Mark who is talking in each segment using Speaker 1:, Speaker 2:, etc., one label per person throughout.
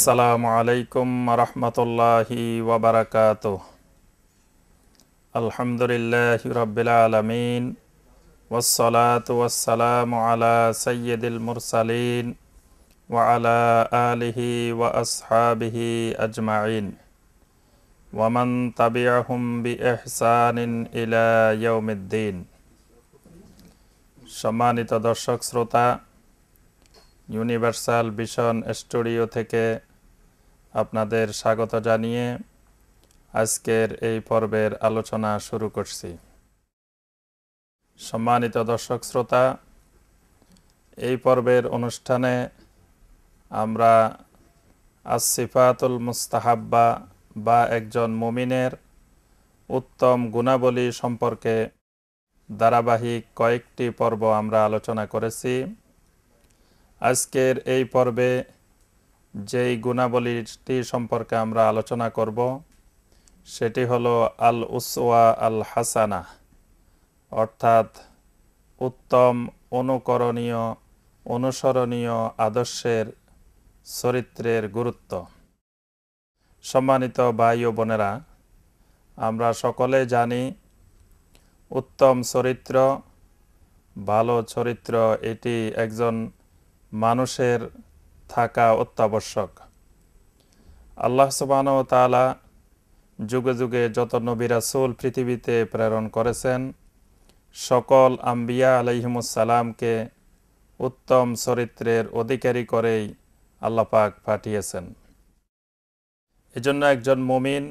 Speaker 1: আসসালামু আলাইকুম রহমতুল্লাহি ওবরাকাত আলহামদুলিল্লাহ রবিল আলমিন ওসলাত ওসালাম আলা সৈয়দুল মুরসালিন ওয়ালা আলিহি ওয়া আসহাবিহি আজমাইন ওয়ামান তাবিয়াহুম বি এহসানিন ইলা ইয়ৌমিদ্দিন সম্মানিত দর্শক শ্রোতা ইউনিভার্সাল ভিশন স্টুডিও থেকে আপনাদের স্বাগত জানিয়ে আজকের এই পর্বের আলোচনা শুরু করছি সম্মানিত দর্শক শ্রোতা এই পর্বের অনুষ্ঠানে আমরা আসিফাতুল মুস্তাহাব্বা বা একজন মুমিনের উত্তম গুণাবলী সম্পর্কে ধারাবাহিক কয়েকটি পর্ব আমরা আলোচনা করেছি আজকের এই পর্বে যেই গুণাবলীটি সম্পর্কে আমরা আলোচনা করব সেটি হলো আল উসওয়া আল হাসানা অর্থাৎ উত্তম অনুকরণীয় অনুসরণীয় আদর্শের চরিত্রের গুরুত্ব সম্মানিত ভাই ও বোনেরা আমরা সকলে জানি উত্তম চরিত্র ভালো চরিত্র এটি একজন মানুষের থাকা অত্যাবশ্যক আল্লাহ ও তালা যুগে যুগে যত নবিরাসুল পৃথিবীতে প্রেরণ করেছেন সকল আম্বিয়া আলহিমুসালামকে উত্তম চরিত্রের অধিকারী করেই আল্লাপাক পাঠিয়েছেন এজন্য একজন মমিন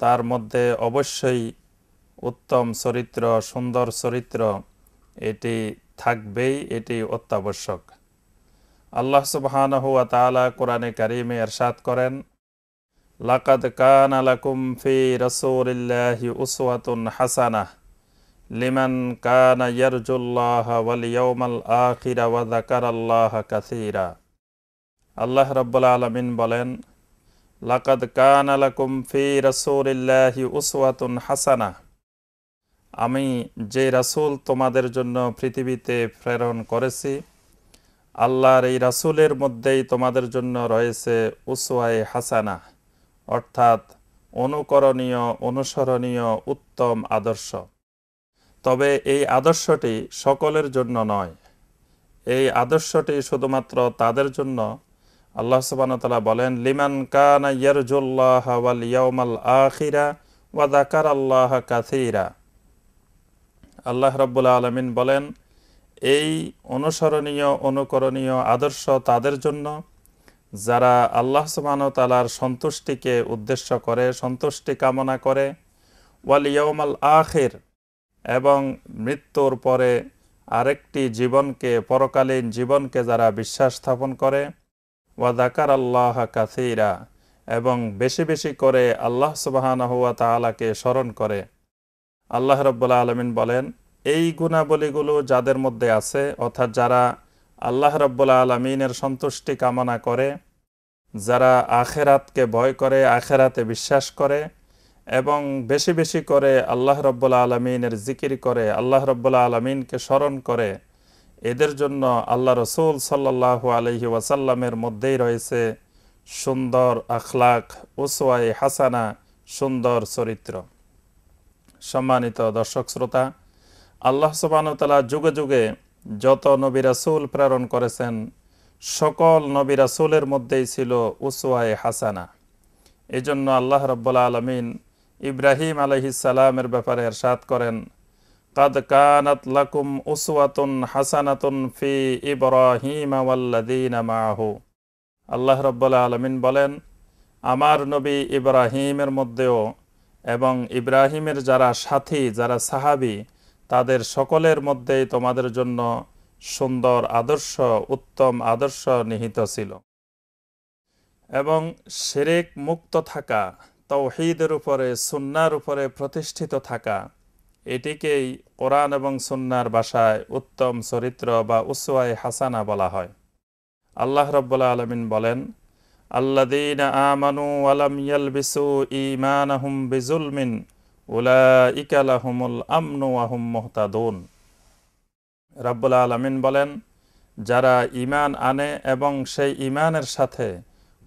Speaker 1: তার মধ্যে অবশ্যই উত্তম চরিত্র সুন্দর চরিত্র এটি থাকবেই এটি অত্যাবশ্যক আল্লাহ সুবহানহুয়া তালা কোরআনে কারিমে এরশাদ করেন লাকাদ কান আলাকুম ফি রসুলিল্লাহি উসওয়াতুন হাসানাহ লিমান কান ইয়ারজুল্লাহ ওয়াল ইয়াউমাল আখিরা ওয়া যাকারাল্লাহ কাসীরা আল্লাহ রাব্বুল আলামিন বলেন লাকাদ কান আলাকুম ফি রসুলিল্লাহি উসওয়াতুন হাসানাহ আমি যে রাসূল তোমাদের জন্য পৃথিবীতে প্রেরণ করেছি আল্লাহর এই রাসুলের মধ্যেই তোমাদের জন্য রয়েছে উসওয়ায়ে হাসানা অর্থাৎ অনুকরণীয় অনুসরণীয় উত্তম আদর্শ তবে এই আদর্শটি সকলের জন্য নয় এই আদর্শটি শুধুমাত্র তাদের জন্য আল্লাহ সুবাহতালা বলেন লিমান কানা ইয়ারজুল্লাহ ওয়াল ইয়ামাল আখিরা ওয়াদাকার আল্লাহ কাসিরা আল্লাহ রব্বুল আলমিন বলেন এই অনুসরণীয় অনুকরণীয় আদর্শ তাদের জন্য যারা আল্লাহ সুবাহতালার সন্তুষ্টিকে উদ্দেশ্য করে সন্তুষ্টি কামনা করে ওয়াল ইয়মাল আখের এবং মৃত্যুর পরে আরেকটি জীবনকে পরকালীন জীবনকে যারা বিশ্বাস স্থাপন করে ওয়াদাকার আল্লাহ কাসিরা এবং বেশি বেশি করে আল্লাহ সুবাহানহুয়া তালাকে স্মরণ করে আল্লাহ রব্বুল্লা আলমিন বলেন এই গুণাবলীগুলো যাদের মধ্যে আছে অর্থাৎ যারা আল্লাহ রব্বুল্লা আলমিনের সন্তুষ্টি কামনা করে যারা আখেরাতকে ভয় করে আখেরাতে বিশ্বাস করে এবং বেশি বেশি করে আল্লাহ রব্বুল্লা আলমিনের জিকির করে আল্লাহ রব্বুল্লা আলমিনকে স্মরণ করে এদের জন্য আল্লাহ রসুল সাল্লাহু আলহি ওয়াসাল্লামের মধ্যেই রয়েছে সুন্দর আখলাক উসওয়াই হাসানা সুন্দর চরিত্র সম্মানিত দর্শক শ্রোতা আল্লাহ সোবানতালা যুগে যুগে যত নবী রাসুল প্রেরণ করেছেন সকল নবী রাসুলের মধ্যেই ছিল উসুয়ায় হাসানা এজন্য আল্লাহ রব্বুল্লা আলমিন ইব্রাহিম আলহিসালামের ব্যাপারে এরশাদ করেন কাদ কানাত লাকুম উসুয়াতুন হাসানাতুন ফি ইব্রাহিম ওয়াল্লাযীনা আল্লাহ রাব্বুল আলমিন বলেন আমার নবী ইব্রাহিমের মধ্যেও এবং ইব্রাহিমের যারা সাথী যারা সাহাবী তাদের সকলের মধ্যেই তোমাদের জন্য সুন্দর আদর্শ উত্তম আদর্শ নিহিত ছিল এবং সেরেক মুক্ত থাকা তৌহিদের উপরে সুন্নার উপরে প্রতিষ্ঠিত থাকা এটিকেই কোরআন এবং সুন্নার ভাষায় উত্তম চরিত্র বা উসুয়াই হাসানা বলা হয় আল্লাহ রব্বুল্লা আলমিন বলেন আল্লাদিন আমানু আলাম বিসু ইমান আহম বিজুলমিন ওলা মোহতাদুন রাব্বুল আলমিন বলেন যারা ইমান আনে এবং সেই ইমানের সাথে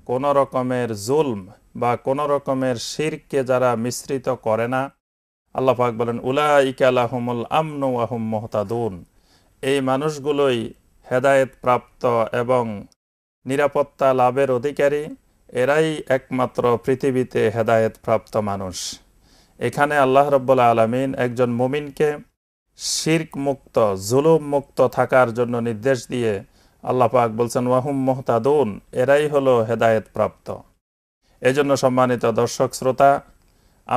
Speaker 1: কোন রকমের জুলম বা কোন রকমের শিরকে যারা মিশ্রিত করে না আল্লাহাক বলেন উলা ইকালাহমুল আমনু আহম মোহতাদুন এই মানুষগুলোই হেদায়েত প্রাপ্ত এবং নিরাপত্তা লাভের অধিকারী এরাই একমাত্র পৃথিবীতে হেদায়েত প্রাপ্ত মানুষ এখানে আল্লাহ রব্বুল আলমিন একজন মুমিনকে শির্ক মুক্ত জুলুম মুক্ত থাকার জন্য নির্দেশ দিয়ে আল্লাহ পাক বলছেন ওয়াহুম মোহতাদুন এরাই হলো হেদায়েত প্রাপ্ত এজন্য সম্মানিত দর্শক শ্রোতা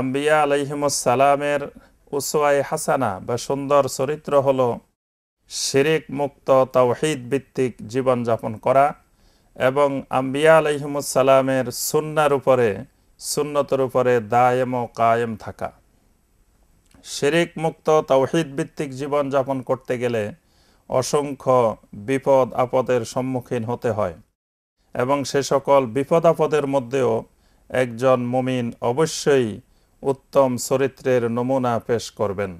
Speaker 1: আম্বিয়া সালামের উসোয়াই হাসানা বা সুন্দর চরিত্র হল শিরিক মুক্ত তাওহিদ ভিত্তিক জীবনযাপন করা এবং আম্বিয়া সালামের সুন্নার উপরে সুন্নতের উপরে দায়েম ও কায়েম থাকা শেরিক মুক্ত তৌহিদ ভিত্তিক জীবনযাপন করতে গেলে অসংখ্য বিপদ আপদের সম্মুখীন হতে হয় এবং সে সকল বিপদ আপদের মধ্যেও একজন মুমিন অবশ্যই উত্তম চরিত্রের নমুনা পেশ করবেন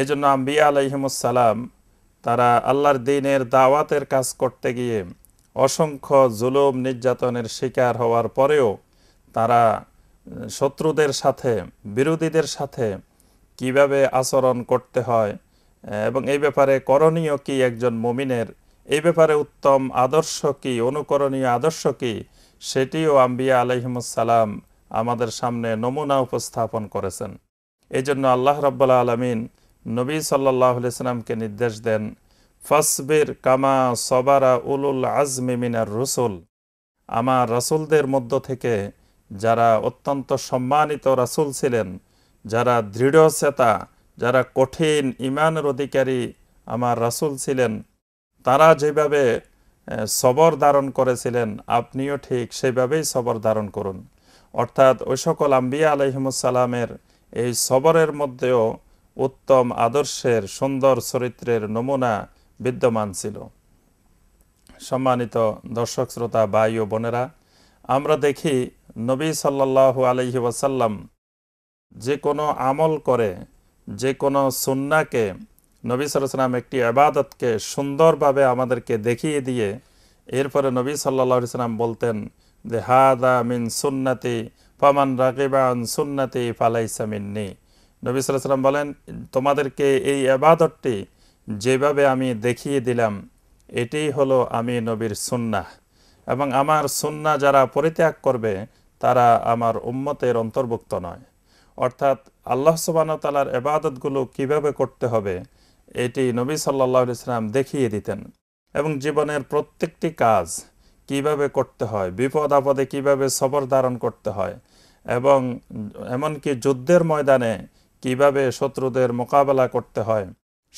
Speaker 1: এজন্য আম্বিয়া আলহিমুসালাম তারা আল্লাহর দিনের দাওয়াতের কাজ করতে গিয়ে অসংখ্য জুলুম নির্যাতনের শিকার হওয়ার পরেও তারা শত্রুদের সাথে বিরোধীদের সাথে কিভাবে আচরণ করতে হয় এবং এই ব্যাপারে করণীয় কি একজন মমিনের এই ব্যাপারে উত্তম আদর্শ কি অনুকরণীয় আদর্শ কি সেটিও আম্বিয়া আলহিমসালাম আমাদের সামনে নমুনা উপস্থাপন করেছেন এই জন্য আল্লাহ রব্বাল্লা আলমিন নবী সাল্লাহ সাল্লামকে নির্দেশ দেন ফসবির কামা সবারা উলুল আজমিমিনার রসুল আমার রসুলদের মধ্য থেকে যারা অত্যন্ত সম্মানিত রাসুল ছিলেন যারা দৃঢ়চেতা যারা কঠিন ইমানের অধিকারী আমার রাসুল ছিলেন তারা যেভাবে সবর ধারণ করেছিলেন আপনিও ঠিক সেভাবেই সবর ধারণ করুন অর্থাৎ ওই সকল আম্বিয়া আলহিমুসালামের এই সবরের মধ্যেও উত্তম আদর্শের সুন্দর চরিত্রের নমুনা বিদ্যমান ছিল সম্মানিত দর্শক শ্রোতা ভাই ও বোনেরা আমরা দেখি নবী সাল্লাল্লাহু আলহি ওয়াসাল্লাম যে কোনো আমল করে যে কোনো সুন্নাকে নবী সাল্লাম একটি আবাদতকে সুন্দরভাবে আমাদেরকে দেখিয়ে দিয়ে এরপরে নবী সাল্লাহ সাল্লাম বলতেন যে হাদা মিন সুন্নতি ফামান রাকিবান সুন্নতি ফালাইসা মিন্নি নবী সাল্লাম বলেন তোমাদেরকে এই আবাদতটি যেভাবে আমি দেখিয়ে দিলাম এটি হলো আমি নবীর সুন্নাহ এবং আমার সুন্না যারা পরিত্যাগ করবে তারা আমার উম্মতের অন্তর্ভুক্ত নয় অর্থাৎ আল্লাহ সুবাহতালার এবাদতগুলো কিভাবে করতে হবে এটি নবী সাল্লা ইসলাম দেখিয়ে দিতেন এবং জীবনের প্রত্যেকটি কাজ কিভাবে করতে হয় বিপদ আপদে কীভাবে সবর ধারণ করতে হয় এবং এমনকি যুদ্ধের ময়দানে কিভাবে শত্রুদের মোকাবেলা করতে হয়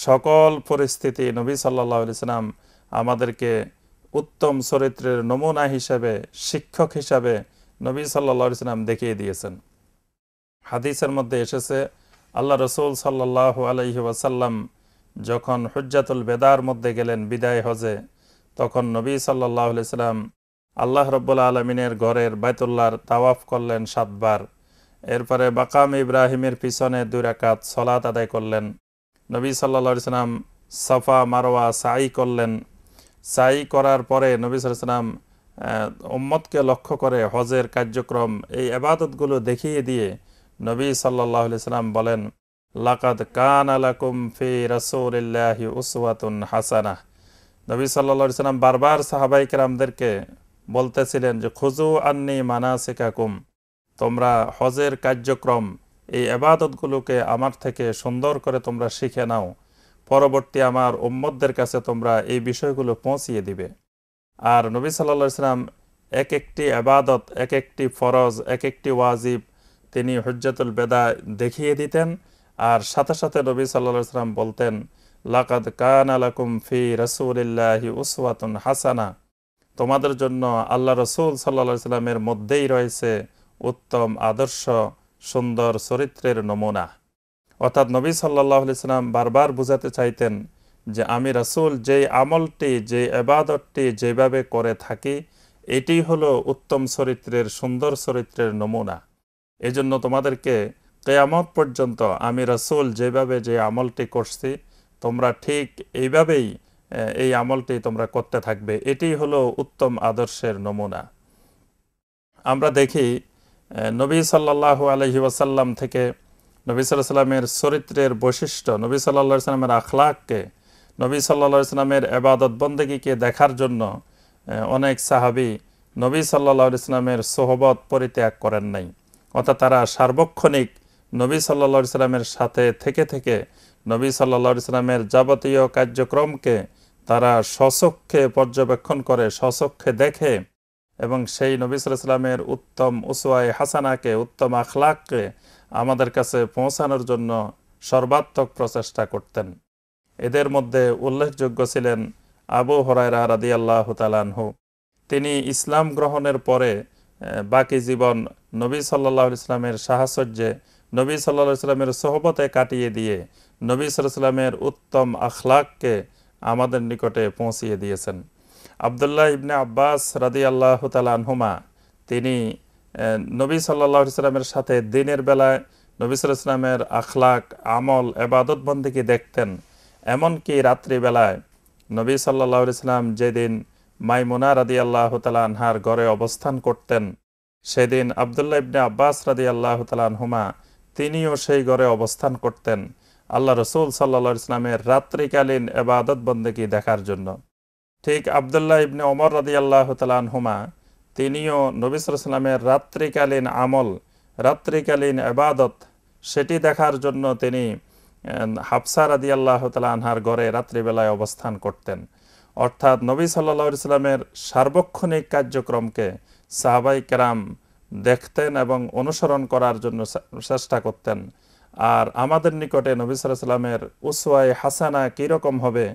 Speaker 1: সকল পরিস্থিতি নবী সাল্লা ইসলাম আমাদেরকে উত্তম চরিত্রের নমুনা হিসাবে শিক্ষক হিসাবে নবী সাল্লা সাল্লাম দেখিয়ে দিয়েছেন হাদিসের মধ্যে এসেছে আল্লাহ রসুল সাল্লাহ আলহি ওয়াসাল্লাম যখন হজ্জাতুল বেদার মধ্যে গেলেন বিদায় হজে তখন নবী সাল্লাহ সাল্লাম আল্লাহ রব্বুল্লা আলমিনের ঘরের বায়তুল্লাহর তাওয়াফ করলেন সাতবার এরপরে বাকাম ইব্রাহিমের পিছনে দুই রাকাত সলাত আদায় করলেন নবী সাল্লা সাল্লাম সাফা মারোয়া সাই করলেন সাই করার পরে নবী সাল্লাম উম্মতকে লক্ষ্য করে হজের কার্যক্রম এই আবাদতগুলো দেখিয়ে দিয়ে নবী সাল্লাহ সাল্লাম বলেন লাকাদ কান আলাকুম ফি রসৌলিল্লাহি উসওয়াতুন হাসানা নবী সাল্লা সাল্লাম বারবার সাহাবাইকেরামদেরকে বলতেছিলেন যে খুজু আন্নি মানাসিকাকুম তোমরা হজের কার্যক্রম এই আবাদতগুলোকে আমার থেকে সুন্দর করে তোমরা শিখে নাও পরবর্তী আমার উম্মদদের কাছে তোমরা এই বিষয়গুলো পৌঁছিয়ে দিবে আর নবী সাল্লা সাল্লাম এক একটি আবাদত এক একটি ফরজ এক একটি ওয়াজিব তিনি হজ্জাতুল বেদা দেখিয়ে দিতেন আর সাথে সাথে নবী সাল্লা সাল্লাম বলতেন লাকাদ কান আলাকুম ফি রসুলিল্লাহি উসওয়াতুন হাসানা তোমাদের জন্য আল্লাহ রসুল সাল্লা সাল্লামের মধ্যেই রয়েছে উত্তম আদর্শ সুন্দর চরিত্রের নমুনা অর্থাৎ নবী সাল্লাহ সাল্লাম বারবার বুঝাতে চাইতেন যে আমি রাসুল যেই আমলটি যে এবাদতটি যেভাবে করে থাকি এটি হলো উত্তম চরিত্রের সুন্দর চরিত্রের নমুনা এজন্য তোমাদেরকে কেয়ামত পর্যন্ত আমি রাসুল যেভাবে যে আমলটি করছি তোমরা ঠিক এইভাবেই এই আমলটি তোমরা করতে থাকবে এটি হলো উত্তম আদর্শের নমুনা আমরা দেখি নবী সাল্লাহ আলহি ওয়াসাল্লাম থেকে নবী সাল্লাহ সাল্লামের চরিত্রের বৈশিষ্ট্য নবী সাল্লাহ সাল্লামের আখলাককে নবী সাল্লা ইসলামের এবাদত বন্দেগীকে দেখার জন্য অনেক সাহাবি নবী সাল্লা ইসলামের সোহবত পরিত্যাগ করেন নাই অর্থাৎ তারা সার্বক্ষণিক নবী সাল্লা ইসলামের সাথে থেকে থেকে নবী সাল্লা ইসলামের যাবতীয় কার্যক্রমকে তারা স্বচক্ষে পর্যবেক্ষণ করে স্বচক্ষে দেখে এবং সেই নবী ইসলামের উত্তম উসুয়াই হাসানাকে উত্তম আখলাককে আমাদের কাছে পৌঁছানোর জন্য সর্বাত্মক প্রচেষ্টা করতেন এদের মধ্যে উল্লেখযোগ্য ছিলেন আবু হরাইরা রাদি আল্লাহ তালানহু তিনি ইসলাম গ্রহণের পরে বাকি জীবন নবী সাল্লাহ ইসলামের সাহাচর্যে নবী সাল্লাহ ইসলামের সহবতে কাটিয়ে দিয়ে নবী সাল্লামের উত্তম আখলাককে আমাদের নিকটে পৌঁছিয়ে দিয়েছেন আবদুল্লাহ ইবনে আব্বাস রাদি আল্লাহ তালানহুমা তিনি নবী সাল্লাহ ইসলামের সাথে দিনের বেলায় নবী সাল ইসলামের আখলাক আমল এবাদতবন্দিকে দেখতেন এমনকি রাত্রিবেলায় নবী সাল্লা সাল্লাম যেদিন মাইমুনা রাদি আল্লাহ তালা আনহার ঘরে অবস্থান করতেন সেদিন আবদুল্লা ইবনে আব্বাস রাদি আল্লাহ তালাহুমা তিনিও সেই ঘরে অবস্থান করতেন আল্লাহ রসুল সাল্লা ইসলামের রাত্রিকালীন এবাদত বন্দেকি দেখার জন্য ঠিক আবদুল্লাহ ইবনে অমর রাদি আল্লাহ তালাহুমা তিনিও নবিসামের রাত্রিকালীন আমল রাত্রিকালীন এবাদত সেটি দেখার জন্য তিনি হাফসা রাদি আল্লাহ আনহার ঘরে রাত্রিবেলায় অবস্থান করতেন অর্থাৎ নবী সাল্লা ইসলামের সার্বক্ষণিক কার্যক্রমকে সাহাবাই কেরাম দেখতেন এবং অনুসরণ করার জন্য চেষ্টা করতেন আর আমাদের নিকটে নবী সাল্লামের উসওয়াই হাসানা কীরকম হবে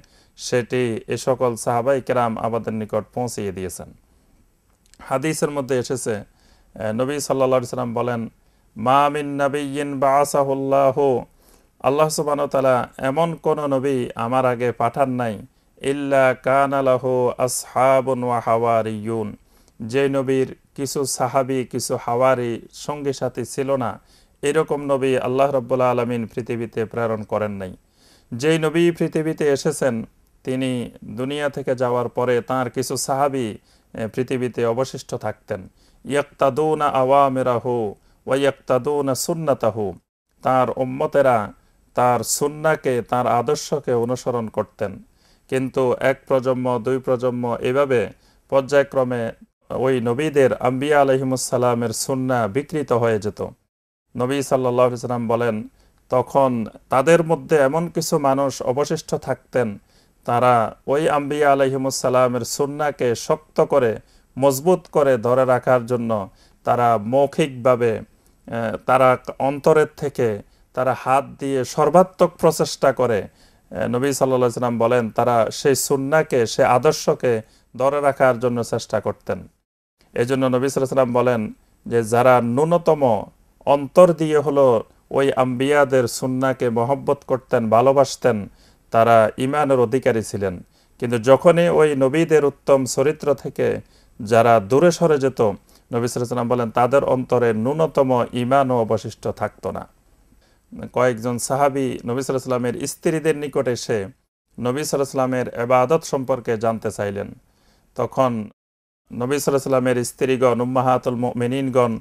Speaker 1: সেটি এ সকল সাহাবাই কেরাম আমাদের নিকট পৌঁছিয়ে দিয়েছেন হাদিসের মধ্যে এসেছে নবী সাল্লা সাল্লাম বলেন মা মিন নবীন বা আসাহুল্লাহ আল্লাহ সুবাহতালা এমন কোন নবী আমার আগে পাঠান নাই ইল্লা কান আলাহ আসহাবন ওয়া ইউন যে নবীর কিছু সাহাবি কিছু হাওয়ারি সঙ্গী সাথী ছিল না এরকম নবী আল্লাহ রব্বুল্লা আলমিন পৃথিবীতে প্রেরণ করেন নাই যেই নবী পৃথিবীতে এসেছেন তিনি দুনিয়া থেকে যাওয়ার পরে তার কিছু সাহাবি পৃথিবীতে অবশিষ্ট থাকতেন ইয়াক্তাদুনা আওয়ামেরাহু ওয়াক্তাদুনা সুন্নাতাহু তাঁর ওম্মতেরা তার সুন্নাকে তার আদর্শকে অনুসরণ করতেন কিন্তু এক প্রজন্ম দুই প্রজন্ম এভাবে পর্যায়ক্রমে ওই নবীদের আম্বিয়া আলহিমুসাল্লামের সুন্না বিকৃত হয়ে যেত নবী সাল্লাহ সাল্লাম বলেন তখন তাদের মধ্যে এমন কিছু মানুষ অবশিষ্ট থাকতেন তারা ওই আম্বিয়া আলহিমুসাল্লামের সুন্নাকে শক্ত করে মজবুত করে ধরে রাখার জন্য তারা মৌখিকভাবে তারা অন্তরের থেকে তারা হাত দিয়ে সর্বাত্মক প্রচেষ্টা করে নবী সাল্লাহ সাল্লাম বলেন তারা সেই সুন্নাকে সে আদর্শকে ধরে রাখার জন্য চেষ্টা করতেন এই জন্য নবী সাল্লাম বলেন যে যারা ন্যূনতম অন্তর দিয়ে হলো ওই আম্বিয়াদের সুন্নাকে মহব্বত করতেন ভালোবাসতেন তারা ইমানের অধিকারী ছিলেন কিন্তু যখনই ওই নবীদের উত্তম চরিত্র থেকে যারা দূরে সরে যেত নবী সাল্লাম বলেন তাদের অন্তরে ন্যূনতম ইমানও অবশিষ্ট থাকতো না কয়েকজন সাহাবি নবী সালামের স্ত্রীদের নিকট এসে নবী সালামের এবাদত সম্পর্কে জানতে চাইলেন তখন নবী সালামের স্ত্রীগণ উম্মাহাতুল মেনিনগণ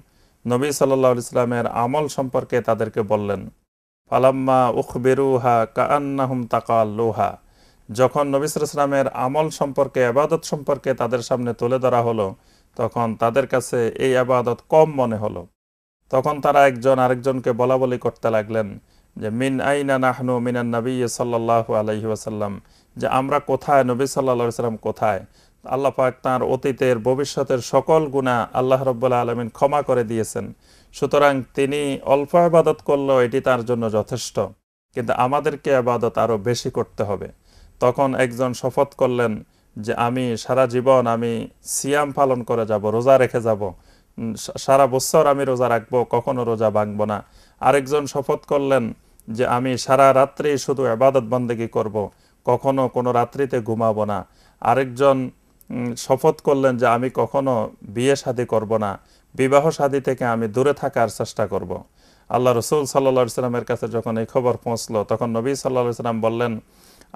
Speaker 1: নবী সাল্লা ইসলামের আমল সম্পর্কে তাদেরকে বললেন ফালাম্মা উখবেরুহা তাকা লোহা যখন নবী সালামের আমল সম্পর্কে আবাদত সম্পর্কে তাদের সামনে তুলে ধরা হলো তখন তাদের কাছে এই আবাদত কম মনে হলো তখন তারা একজন আরেকজনকে বলা বলি করতে লাগলেন যে মিন আইনা নাহনু মিনান নবী সাল্লাহ আলহি ওয়াসাল্লাম যে আমরা কোথায় নবী সাল্লা সাল্লাম কোথায় আল্লাহ পাক তাঁর অতীতের ভবিষ্যতের সকল গুণা আল্লাহ রব্বুল্লাহ আলমিন ক্ষমা করে দিয়েছেন সুতরাং তিনি অল্প আবাদত করলেও এটি তার জন্য যথেষ্ট কিন্তু আমাদেরকে আবাদত আরও বেশি করতে হবে তখন একজন শপথ করলেন যে আমি সারা জীবন আমি সিয়াম পালন করে যাব রোজা রেখে যাব সারা বছর আমি রোজা রাখবো কখনো রোজা ভাঙব না আরেকজন শপথ করলেন যে আমি সারা রাত্রি শুধু আবাদত বন্দেগি করব। কখনো কোনো রাত্রিতে ঘুমাবো না আরেকজন শপথ করলেন যে আমি কখনো বিয়ে শাদী করব না বিবাহ শাদী থেকে আমি দূরে থাকার চেষ্টা করব। আল্লাহ রসুল সাল্লা সাল্লামের কাছে যখন এই খবর পৌঁছলো তখন নবী সাল্লাহ সাল্লাম বললেন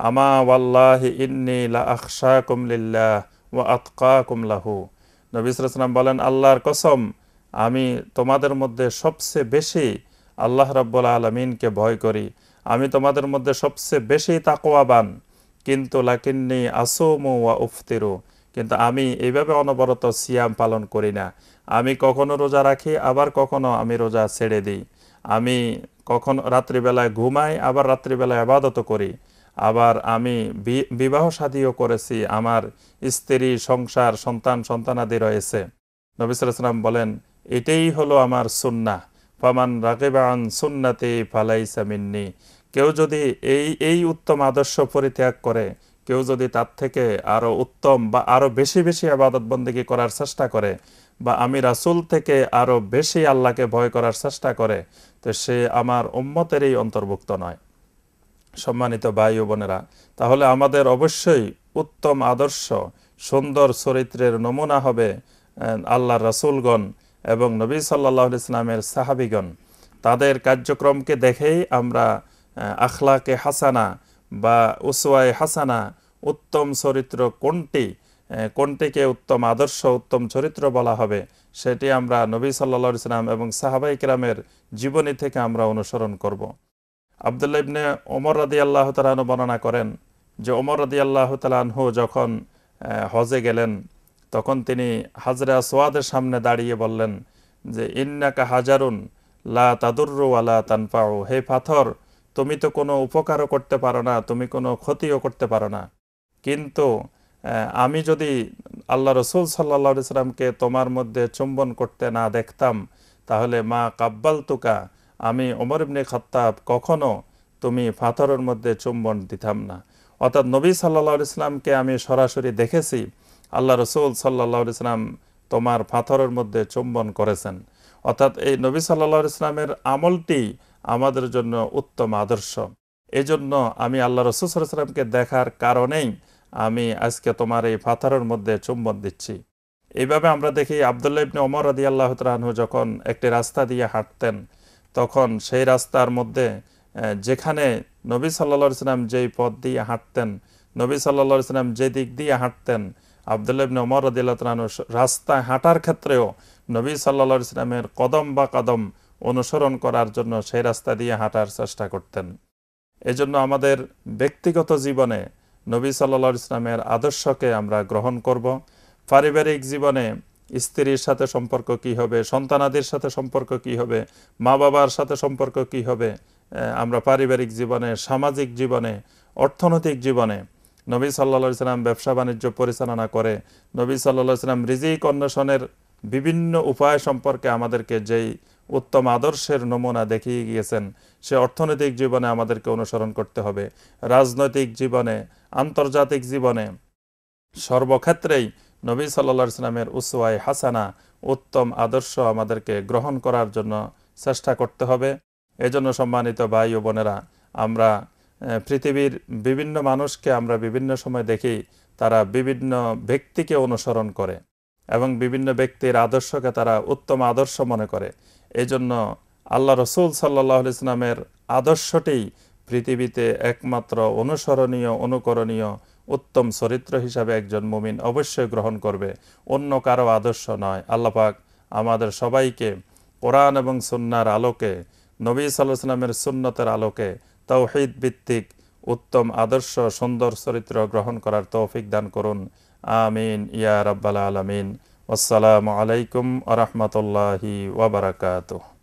Speaker 1: আমা ওয়াল্লাহ ইন্নি লা আখশা কুমলিল্লাহ ও আতকা কুমলাহু নবিসাম বলেন আল্লাহর কসম আমি তোমাদের মধ্যে সবচেয়ে বেশি আল্লাহ রব্বুল আলমিনকে ভয় করি আমি তোমাদের মধ্যে সবচেয়ে বেশি তাকোয়াবান কিন্তু লাকিন্নি আসুমু ওয়া উফতিরু কিন্তু আমি এইভাবে অনবরত সিয়াম পালন করি না আমি কখনো রোজা রাখি আবার কখনো আমি রোজা ছেড়ে দিই আমি কখন রাত্রিবেলায় ঘুমাই আবার রাত্রিবেলায় আবাদত করি আবার আমি বিবাহ সাদীও করেছি আমার স্ত্রী সংসার সন্তান সন্তানাদি রয়েছে নবিসাম বলেন এটাই হলো আমার সুন্না ফমান রাগেবান সুন্নাতে ফালাইসা মিন্নি কেউ যদি এই এই উত্তম আদর্শ পরিত্যাগ করে কেউ যদি তার থেকে আরও উত্তম বা আরও বেশি বেশি আবাদতবন্দিকে করার চেষ্টা করে বা আমি রাসুল থেকে আরও বেশি আল্লাহকে ভয় করার চেষ্টা করে তো সে আমার উম্মতেরই অন্তর্ভুক্ত নয় সম্মানিত ভাই ও বোনেরা তাহলে আমাদের অবশ্যই উত্তম আদর্শ সুন্দর চরিত্রের নমুনা হবে আল্লাহ রসুলগণ এবং নবী সাল্লাহ ইসলামের সাহাবিগণ তাদের কার্যক্রমকে দেখেই আমরা আখলাকে হাসানা বা উসওয়ায় হাসানা উত্তম চরিত্র কোনটি কোনটিকে উত্তম আদর্শ উত্তম চরিত্র বলা হবে সেটি আমরা নবী সাল্লা ইসলাম এবং সাহাবাইকরামের জীবনী থেকে আমরা অনুসরণ করব আবদুল্লা ইবনে ওমর রাদি আল্লাহ তালাহন বর্ণনা করেন যে ওমর রাদি আল্লাহ তালাহু যখন হজে গেলেন তখন তিনি হাজরা সোয়াদের সামনে দাঁড়িয়ে বললেন যে ইন্নাকা হাজারুন লা তাদুর্রু আলা তানপাও হে পাথর তুমি তো কোনো উপকারও করতে পারো না তুমি কোনো ক্ষতিও করতে পারো না কিন্তু আমি যদি আল্লাহ রসুল সাল্লা সাল্লামকে তোমার মধ্যে চুম্বন করতে না দেখতাম তাহলে মা কাব্বাল তুকা আমি ওমর ইবনে খত্তাব কখনো তুমি পাথরের মধ্যে চুম্বন দিতাম না অর্থাৎ নবী সাল্লা ইসলামকে আমি সরাসরি দেখেছি আল্লাহ রসুল সাল্লা ইসলাম তোমার পাথরের মধ্যে চুম্বন করেছেন অর্থাৎ এই নবী সাল্লা ইসলামের আমলটি আমাদের জন্য উত্তম আদর্শ এজন্য আমি আল্লাহ রসুল সাল্লামকে দেখার কারণেই আমি আজকে তোমার এই পাথরের মধ্যে চুম্বন দিচ্ছি এইভাবে আমরা দেখি আবদুল্লাহ ইবনে অমর আদি আল্লাহ যখন একটি রাস্তা দিয়ে হাঁটতেন তখন সেই রাস্তার মধ্যে যেখানে নবী সাল্লা সাল্লাম যেই পথ দিয়ে হাঁটতেন নবী সাল্লা সাল্লাম যে দিক দিয়ে হাঁটতেন আবদুল্লাহ নমর ওমর রদিল্লাহন রাস্তায় হাঁটার ক্ষেত্রেও নবী সাল্লা সাল্লামের কদম বা কদম অনুসরণ করার জন্য সেই রাস্তা দিয়ে হাঁটার চেষ্টা করতেন এজন্য আমাদের ব্যক্তিগত জীবনে নবী সাল্লা ইসলামের আদর্শকে আমরা গ্রহণ করব পারিবারিক জীবনে স্ত্রীর সাথে সম্পর্ক কি হবে সন্তানাদের সাথে সম্পর্ক কি হবে মা বাবার সাথে সম্পর্ক কি হবে আমরা পারিবারিক জীবনে সামাজিক জীবনে অর্থনৈতিক জীবনে নবী সাল্লা সাল্লাম ব্যবসা বাণিজ্য পরিচালনা করে নবী সাল্লা সাল্লাম রিজিক অন্বেষণের বিভিন্ন উপায় সম্পর্কে আমাদেরকে যেই উত্তম আদর্শের নমুনা দেখিয়ে গিয়েছেন সে অর্থনৈতিক জীবনে আমাদেরকে অনুসরণ করতে হবে রাজনৈতিক জীবনে আন্তর্জাতিক জীবনে সর্বক্ষেত্রেই নবী সাল্লা সাল্লামের উসুয়াই হাসানা উত্তম আদর্শ আমাদেরকে গ্রহণ করার জন্য চেষ্টা করতে হবে এজন্য সম্মানিত ভাই ও বোনেরা আমরা পৃথিবীর বিভিন্ন মানুষকে আমরা বিভিন্ন সময় দেখি তারা বিভিন্ন ব্যক্তিকে অনুসরণ করে এবং বিভিন্ন ব্যক্তির আদর্শকে তারা উত্তম আদর্শ মনে করে এজন্য আল্লাহ রসুল সাল্লাহ ইসলামের আদর্শটি পৃথিবীতে একমাত্র অনুসরণীয় অনুকরণীয় উত্তম চরিত্র হিসাবে একজন মুমিন অবশ্যই গ্রহণ করবে অন্য কারো আদর্শ নয় আল্লাপাক আমাদের সবাইকে কোরআন এবং সুন্নার আলোকে নবী সাল্লামের সুন্নতের আলোকে তৌহিদ ভিত্তিক উত্তম আদর্শ সুন্দর চরিত্র গ্রহণ করার তৌফিক দান করুন আমিন ইয়া রাব্বাল আলমিন আসসালামু আলাইকুম আ রহমতুল্লাহি ওবরাকাতুহ